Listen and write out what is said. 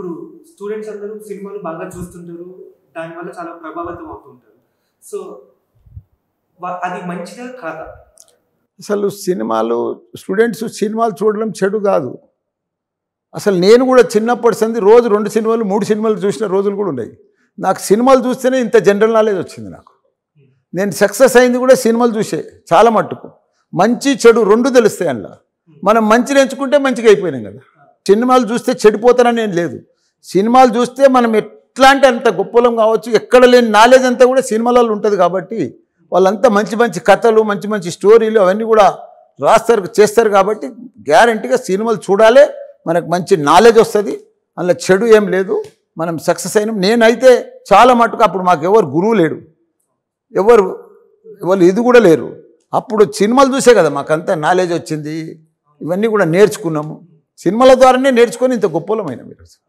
ఇప్పుడు స్టూడెంట్స్ అందరూ సినిమాలు బాగా చూస్తుంటారు దానివల్ల చాలా ప్రభావితం అవుతుంటారు సో అది మంచిగా కాదా అసలు సినిమాలు స్టూడెంట్స్ సినిమాలు చూడడం చెడు కాదు అసలు నేను కూడా చిన్నప్పటి సంది రోజు రెండు సినిమాలు మూడు సినిమాలు చూసిన రోజులు కూడా ఉన్నాయి నాకు సినిమాలు చూస్తేనే ఇంత జనరల్ నాలెడ్జ్ వచ్చింది నాకు నేను సక్సెస్ అయింది కూడా సినిమాలు చూసే చాలా మట్టుకు మంచి చెడు రెండు తెలుస్తాయి అందులో మనం మంచిని ఎంచుకుంటే మంచిగా అయిపోయినాం కదా సినిమాలు చూస్తే చెడిపోతానని నేను లేదు సినిమాలు చూస్తే మనం ఎట్లా అంటే అంత గొప్పలం కావచ్చు ఎక్కడ లేని నాలెడ్జ్ అంతా కూడా సినిమాలలో ఉంటుంది కాబట్టి వాళ్ళంతా మంచి మంచి కథలు మంచి మంచి స్టోరీలు అవన్నీ కూడా రాస్తారు చేస్తారు కాబట్టి గ్యారంటీగా సినిమాలు చూడాలి మనకు మంచి నాలెడ్జ్ వస్తుంది అందులో చెడు ఏం లేదు మనం సక్సెస్ అయినాం నేనైతే చాలా మటుకు అప్పుడు మాకు ఎవరు గురువు లేడు ఎవరు ఎవరు ఇది కూడా లేరు అప్పుడు సినిమాలు చూసే కదా మాకంతా నాలెడ్జ్ వచ్చింది ఇవన్నీ కూడా నేర్చుకున్నాము సినిమాల ద్వారానే నేర్చుకొని ఇంత గొప్పలమైన మీరు